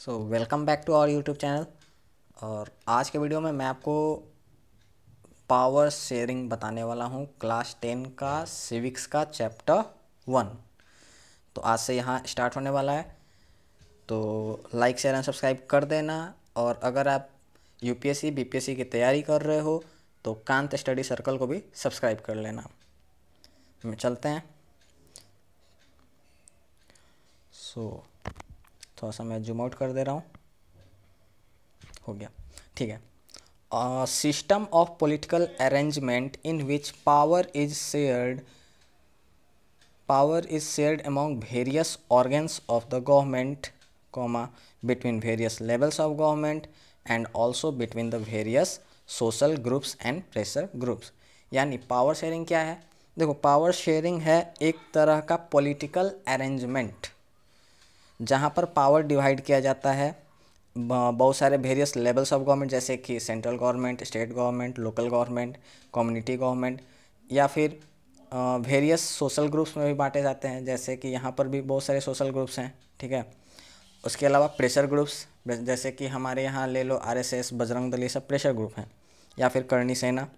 So welcome back to our YouTube channel और आज के वीडियो में मैं आपको पावर शेयरिंग बताने वाला हूँ क्लास टेन का सिविक्स का चैप्टर वन तो आज से यहाँ स्टार्ट होने वाला है तो लाइक शेयर एंड सब्सक्राइब कर देना और अगर आप यूपीएससी बीपीएससी की तैयारी कर रहे हो तो कांत स्टडी सर्कल को भी सब्सक्राइब कर लेना तो चलते हैं सो so, थोड़ा सा मैं जूमआउट कर दे रहा हूँ हो गया ठीक है system of political arrangement in which power is shared power is shared among various organs of the government comma between various levels of government and also between the various social groups and pressure groups यानी power sharing क्या है देखो power sharing है एक तरह का political arrangement जहाँ पर पावर डिवाइड किया जाता है बहुत सारे वेरियस लेवल्स ऑफ गवर्नमेंट जैसे कि central government state government local government community government या फिर वेरियस सोशल ग्रुप्स में भी बांटे जाते हैं जैसे कि यहाँ पर भी बहुत सारे सोशल ग्रुप्स हैं ठीक है उसके अलावा प्रेशर ग्रुप्स जैसे कि हमारे यहाँ ले लो आर बजरंग दल ये सब प्रेशर ग्रुप हैं या फिर करणी सेना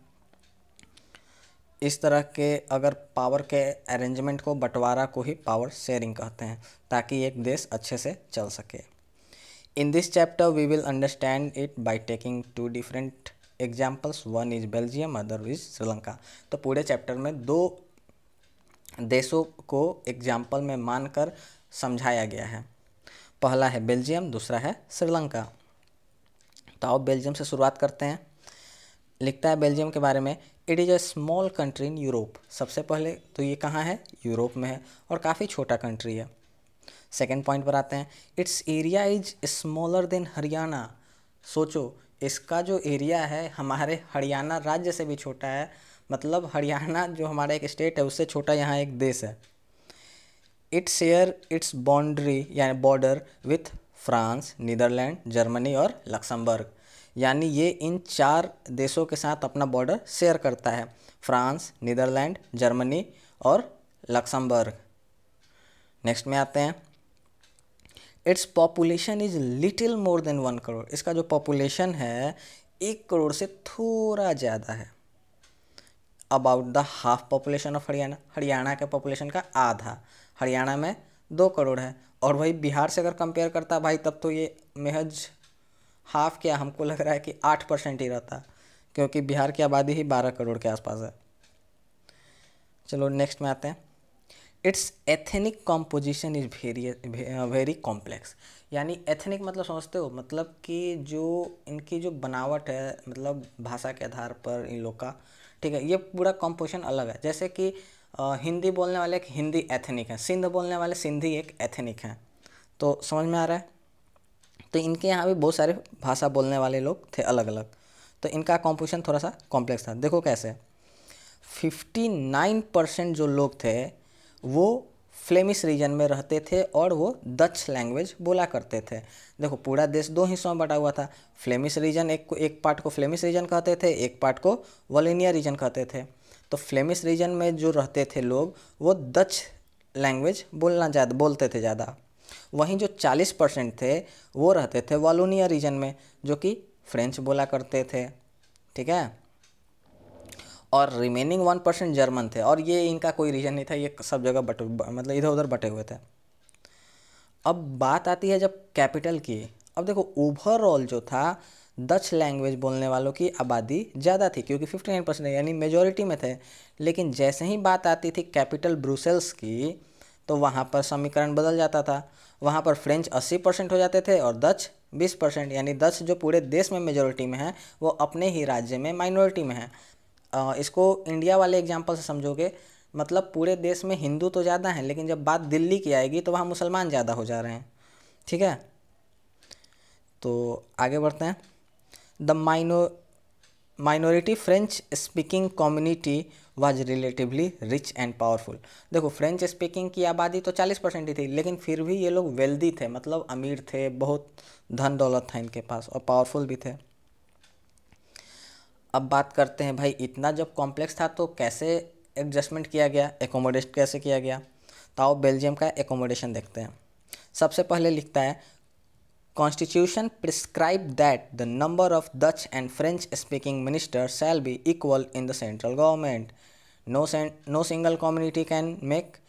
इस तरह के अगर पावर के अरेंजमेंट को बंटवारा को ही पावर शेयरिंग कहते हैं ताकि एक देश अच्छे से चल सके in this chapter we will understand it by taking two different examples one is Belgium other is Sri Lanka तो पूरे चैप्टर में दो देशों को एग्जाम्पल में मानकर समझाया गया है पहला है बेल्जियम दूसरा है श्रीलंका तो आओ बेल्जियम से शुरुआत करते हैं लिखता है बेल्जियम के बारे में it is a small country in Europe सबसे पहले तो ये कहाँ है यूरोप में है और काफ़ी छोटा कंट्री है सेकेंड पॉइंट पर आते हैं its area is smaller than Haryana सोचो इसका जो एरिया है हमारे हरियाणा राज्य से भी छोटा है मतलब हरियाणा जो हमारा एक स्टेट है उससे छोटा यहाँ एक देश है इट्स शेयर इट्स बाउंड्री यानी border with France Netherland Germany और लक्समबर्ग यानी ये इन चार देशों के साथ अपना बॉर्डर शेयर करता है फ्रांस नीदरलैंड जर्मनी और लक्समबर्ग नेक्स्ट में आते हैं its population is little more than one crore इसका जो पॉपुलेशन है एक करोड़ से थोड़ा ज़्यादा है about the half population of Haryana Haryana के पॉपुलेशन का आधा हरियाणा में दो करोड़ है और वही बिहार से अगर कंपेयर करता भाई तब तो ये महज हाफ क्या हमको लग रहा है कि आठ परसेंट ही रहता क्योंकि बिहार की आबादी ही बारह करोड़ के आसपास है चलो नेक्स्ट में आते हैं its ethnic composition is very very complex यानी एथेनिक मतलब समझते हो मतलब कि जो इनकी जो बनावट है मतलब भाषा के आधार पर इन लोग का ठीक है ये पूरा कॉम्पोजिशन अलग है जैसे कि आ, हिंदी बोलने वाले एक हिंदी एथेनिक है सिंध बोलने वाले सिंधी एक एथेनिक हैं तो समझ में आ रहा है तो इनके यहाँ भी बहुत सारे भाषा बोलने वाले लोग थे अलग अलग तो इनका कॉम्पोजिशन थोड़ा सा कॉम्प्लेक्स था देखो कैसे फिफ्टी नाइन परसेंट जो लोग थे वो फ्लेमिश रीजन में रहते थे और वो डच लैंग्वेज बोला करते थे देखो पूरा देश दो हिस्सों में बटा हुआ था फ्लेमिश रीजन एक को एक पार्ट को फ्लेमिश रीजन कहते थे एक पार्ट को वलिनिया रीजन कहते थे तो फ्लेमिश रीजन में जो रहते थे लोग वो डच लैंग्वेज बोलना ज़्यादा बोलते थे ज़्यादा वहीं जो 40 परसेंट थे वो रहते थे वालोनिया रीजन में जो कि फ्रेंच बोला करते थे ठीक है और रिमेनिंग वन परसेंट जर्मन थे और ये इनका कोई रीजन नहीं था ये सब जगह बट मतलब इधर उधर बटे हुए थे अब बात आती है जब कैपिटल की अब देखो ओवरऑल जो था डच लैंग्वेज बोलने वालों की आबादी ज़्यादा थी क्योंकि फिफ्टी नाइन परसेंट यानी मेजोरिटी में थे लेकिन जैसे ही बात आती थी कैपिटल ब्रुसेल्स की तो वहाँ पर समीकरण बदल जाता था वहाँ पर फ्रेंच अस्सी परसेंट हो जाते थे और दच बीस परसेंट यानी दच जो पूरे देश में मेजोरिटी में है वो अपने ही राज्य में माइनॉरिटी में है इसको इंडिया वाले एग्जाम्पल से समझोगे मतलब पूरे देश में हिंदू तो ज़्यादा हैं लेकिन जब बात दिल्ली की आएगी तो वहाँ मुसलमान ज़्यादा हो जा रहे हैं ठीक है तो आगे बढ़ते हैं the mino minority French speaking community was relatively rich and powerful देखो फ्रेंच स्पीकिंग की आबादी तो 40 परसेंट ही थी लेकिन फिर भी ये लोग वेल्दी थे मतलब अमीर थे बहुत धन दौलत था इनके पास और पावरफुल भी थे अब बात करते हैं भाई इतना जब कॉम्प्लेक्स था तो कैसे एडजस्टमेंट किया गया एकोमोडेट कैसे किया गया तो बेल्जियम का एकोमोडेशन देखते हैं सबसे पहले लिखता है Constitution prescribed that the number of Dutch and French speaking ministers shall be equal in the central government. No, no single community can make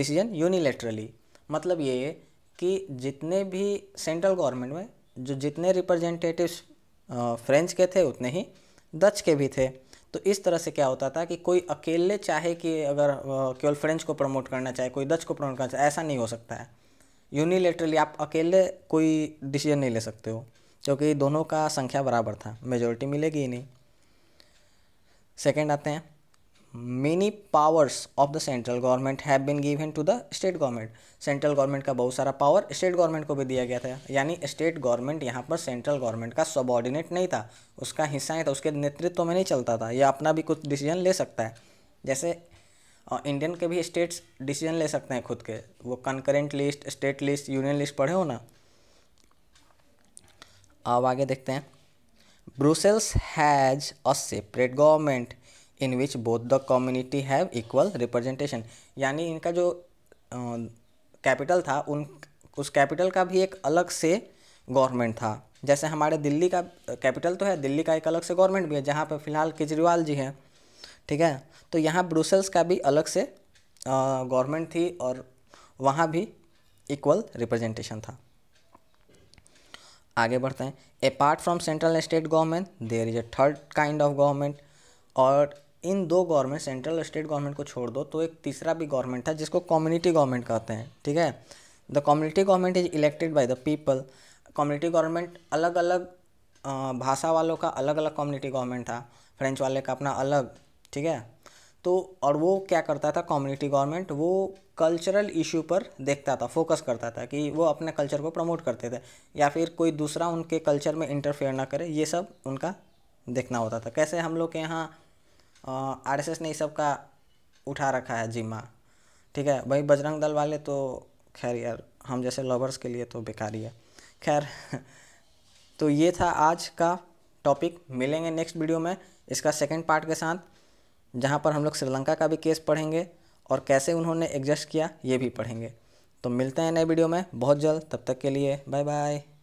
decision unilaterally. मतलब ये कि जितने भी सेंट्रल गवर्नमेंट में जो जितने रिप्रेजेंटेटिव्स फ्रेंच के थे उतने ही डच के भी थे तो इस तरह से क्या होता था कि कोई अकेले चाहे कि अगर केवल फ्रेंच को प्रमोट करना चाहे कोई डच को प्रमोट करना चाहे ऐसा नहीं हो सकता है यूनिलेटरली आप अकेले कोई डिसीजन नहीं ले सकते हो क्योंकि दोनों का संख्या बराबर था मेजोरिटी मिलेगी ही नहीं सेकेंड आते हैं many powers of the central government have been given to the state government central government का बहुत सारा पावर स्टेट गवर्नमेंट को भी दिया गया था यानी स्टेट गवर्नमेंट यहाँ पर सेंट्रल गवर्नमेंट का सबॉर्डिनेट नहीं था उसका हिस्सा ही था उसके नेतृत्व में नहीं चलता था यह अपना भी कुछ डिसीजन ले सकता है जैसे और इंडियन के भी स्टेट्स डिसीजन ले सकते हैं खुद के वो concurrent list state list union list पढ़े हो ना अब आगे देखते हैं Brussels has a separate government in which both the community have equal representation यानी इनका जो कैपिटल था उन उस कैपिटल का भी एक अलग से गवर्नमेंट था जैसे हमारे दिल्ली का कैपिटल तो है दिल्ली का एक अलग से गवर्नमेंट भी है जहाँ पर फिलहाल केजरीवाल जी हैं ठीक है तो यहाँ ब्रूसल्स का भी अलग से गवर्नमेंट थी और वहाँ भी इक्वल रिप्रेजेंटेशन था आगे बढ़ते हैं apart from central state government there is a third kind of government और इन दो गवर्नमेंट सेंट्रल स्टेट गवर्नमेंट को छोड़ दो तो एक तीसरा भी गवर्नमेंट था जिसको कम्युनिटी गवर्नमेंट कहते हैं ठीक है the community government is elected by the people community government अलग अलग भाषा वालों का अलग अलग कम्युनिटी गवर्नमेंट था फ्रेंच वाले का अपना अलग ठीक है तो और वो क्या करता था कम्युनिटी गवर्नमेंट वो कल्चरल इशू पर देखता था फोकस करता था कि वो अपने कल्चर को प्रमोट करते थे या फिर कोई दूसरा उनके कल्चर में इंटरफेयर ना करे ये सब उनका देखना होता था कैसे हम लोग के यहाँ आर एस एस ने इस सब का उठा रखा है जिम्मा ठीक है भाई बजरंग दल वाले तो खैर यार हम जैसे लवर्स के लिए तो बेकार ही है खैर तो ये था आज का टॉपिक मिलेंगे नेक्स्ट वीडियो में इसका सेकेंड पार्ट के साथ जहाँ पर हम लोग श्रीलंका का भी केस पढ़ेंगे और कैसे उन्होंने एग्जस्ट किया ये भी पढ़ेंगे तो मिलते हैं नए वीडियो में बहुत जल्द तब तक के लिए बाय बाय